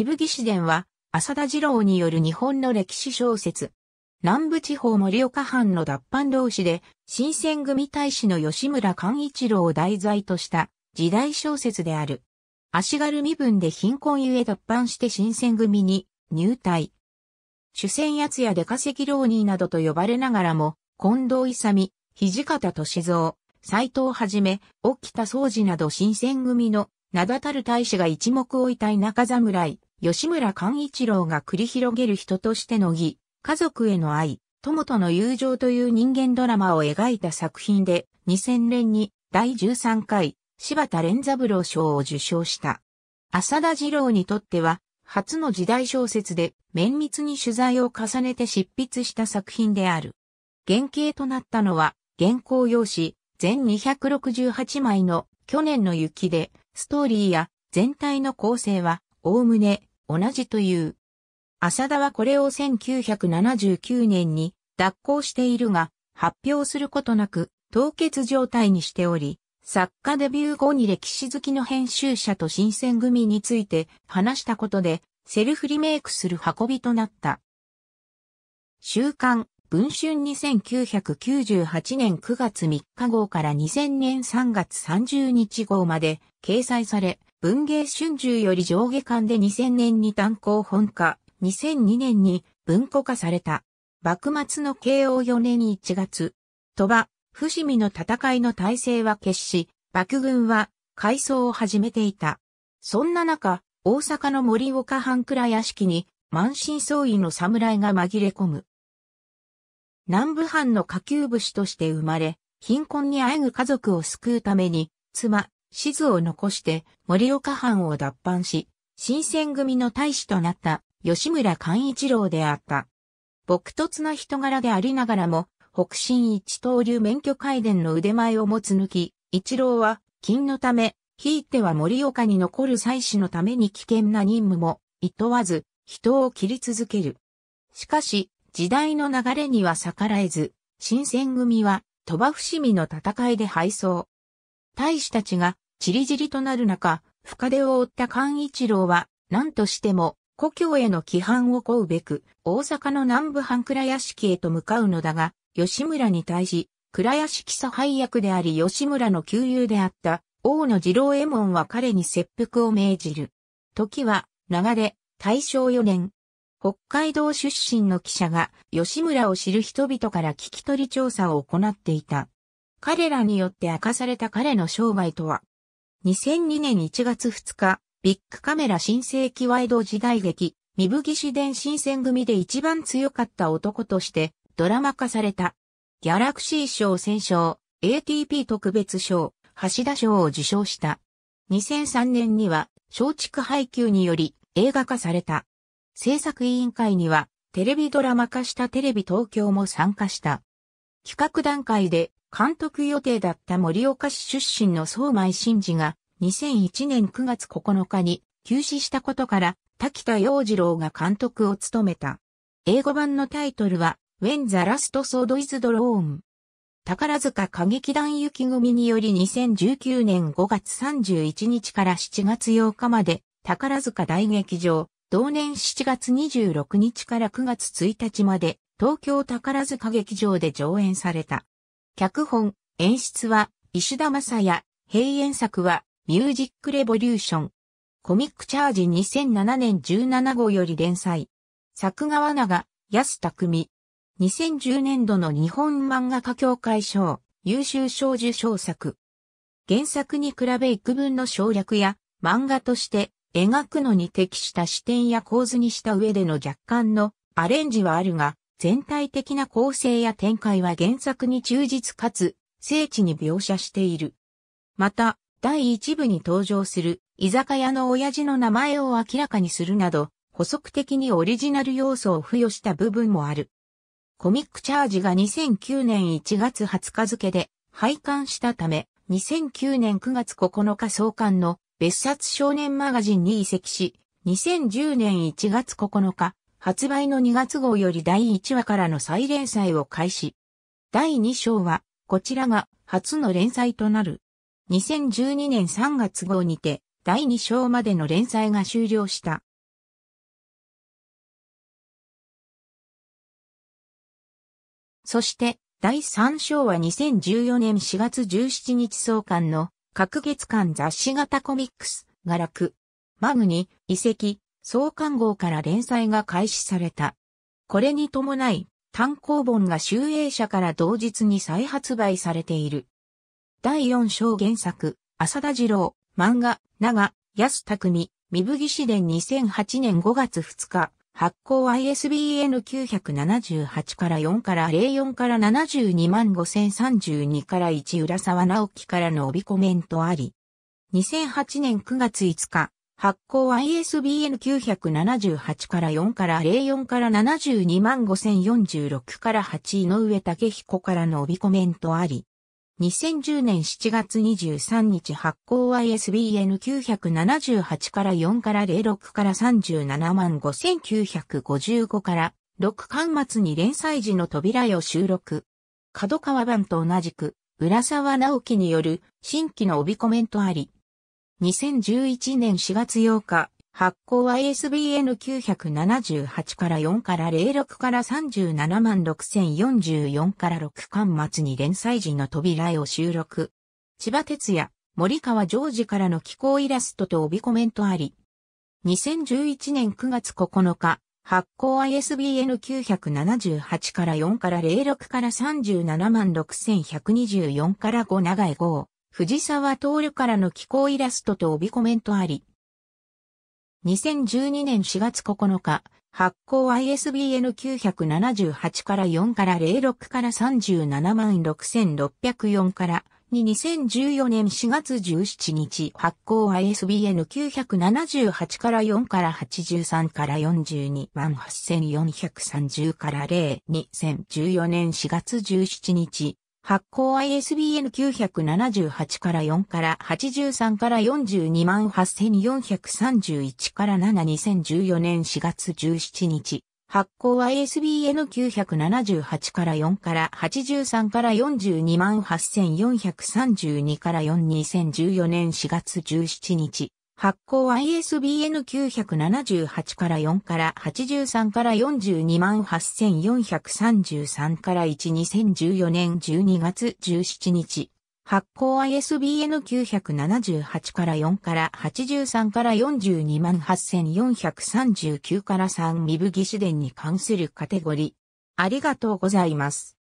三吹市伝は、浅田次郎による日本の歴史小説。南部地方盛岡藩の脱藩同士で、新選組大使の吉村勘一郎を題材とした時代小説である。足軽身分で貧困ゆえ脱藩して新選組に入隊。主戦奴や出稼ぎ浪人などと呼ばれながらも、近藤勇、土方歳三、斎藤はじめ、沖田総司など新選組の名だたる大使が一目置いた田舎侍、吉村勘一郎が繰り広げる人としての義、家族への愛、友との友情という人間ドラマを描いた作品で、2000年に第13回柴田連三郎賞を受賞した。浅田二郎にとっては、初の時代小説で綿密に取材を重ねて執筆した作品である。原型となったのは、原稿用紙、全268枚の去年の雪で、ストーリーや全体の構成は、おおむね同じという。浅田はこれを1979年に脱稿しているが、発表することなく、凍結状態にしており、作家デビュー後に歴史好きの編集者と新選組について話したことで、セルフリメイクする運びとなった。週刊、文春2998年9月3日号から2000年3月30日号まで掲載され、文芸春秋より上下巻で2000年に単行本化、2002年に文庫化された。幕末の慶応4年1月、鳥羽、伏見の戦いの体制は決し、幕軍は改装を始めていた。そんな中、大阪の森岡半倉屋敷に満身創痍の侍が紛れ込む。南部藩の下級武士として生まれ、貧困にあえぐ家族を救うために、妻、地図を残して森岡藩を脱藩し、新選組の大使となった吉村勘一郎であった。朴突な人柄でありながらも、北進一刀流免許改伝の腕前を持つ抜き、一郎は、金のため、ひいては森岡に残る祭祀のために危険な任務も、いとわず、人を切り続ける。しかし、時代の流れには逆らえず、新選組は、鳥羽伏見の戦いで敗走。大使たちが散り散りとなる中、深手を負った寛一郎は、何としても、故郷への規範を請うべく、大阪の南部半倉屋敷へと向かうのだが、吉村に対し、倉屋敷差配役であり吉村の旧友であった、大野次郎右衛門は彼に切腹を命じる。時は、流れ、大正4年。北海道出身の記者が、吉村を知る人々から聞き取り調査を行っていた。彼らによって明かされた彼の商売とは、2002年1月2日、ビッグカメラ新世紀ワイド時代劇、三吹市伝新選組で一番強かった男としてドラマ化された。ギャラクシー賞戦賞、ATP 特別賞、橋田賞を受賞した。2003年には松竹配給により映画化された。制作委員会にはテレビドラマ化したテレビ東京も参加した。企画段階で監督予定だった森岡市出身の相米真治が2001年9月9日に休止したことから滝田洋次郎が監督を務めた。英語版のタイトルは When the Last Sword is Drawn 宝塚歌劇団雪組により2019年5月31日から7月8日まで宝塚大劇場、同年7月26日から9月1日まで東京宝塚劇場で上演された。脚本、演出は、石田正也、閉園作は、ミュージックレボリューション。コミックチャージ2007年17号より連載。作画は長、安匠。2010年度の日本漫画家協会賞、優秀賞受賞作。原作に比べ幾分の省略や、漫画として描くのに適した視点や構図にした上での若干のアレンジはあるが、全体的な構成や展開は原作に忠実かつ、精緻に描写している。また、第一部に登場する居酒屋の親父の名前を明らかにするなど、補足的にオリジナル要素を付与した部分もある。コミックチャージが2009年1月20日付で廃刊したため、2009年9月9日創刊の別冊少年マガジンに移籍し、2010年1月9日、発売の2月号より第1話からの再連載を開始。第2章は、こちらが初の連載となる。2012年3月号にて、第2章までの連載が終了した。そして、第3章は2014年4月17日創刊の、各月間雑誌型コミックス、が楽、マグに、遺跡、創刊号から連載が開始された。これに伴い、単行本が集英社から同日に再発売されている。第4章原作、浅田次郎、漫画、長、安匠、三吹義伝2008年5月2日、発行 ISBN 978から4から04から72万5032から1浦沢直樹からの帯コメントあり。2008年9月5日、発行 ISBN 978から4から04から72万5046から8井上武彦からの帯コメントあり。2010年7月23日発行 ISBN 978から4から06から37万5955から6巻末に連載時の扉絵を収録。角川版と同じく、浦沢直樹による新規の帯コメントあり。2011年4月8日、発行は ISBN 978から4から06から37万6044から6巻末に連載時の扉絵を収録。千葉哲也、森川ジョージからの寄稿イラストと帯コメントあり。2011年9月9日、発行 ISBN 978から4から06から37万6124から5長い号。藤沢徹からの気候イラストと帯コメントあり。2012年4月9日、発行 ISBN 978から4から06から37 6604からに2014年4月17日発行 ISBN 978から4から83から42万8430から0 2014年4月17日発行 ISBN 978から4から83から42万8431から7 2014年4月17日。発行 ISBN 978から4から83から42万8432から4 2014年4月17日。発行 ISBN 978から4から83から428,433から1 2014年12月17日。発行 ISBN 978から4から83から428,439から3未武義士伝に関するカテゴリー。ありがとうございます。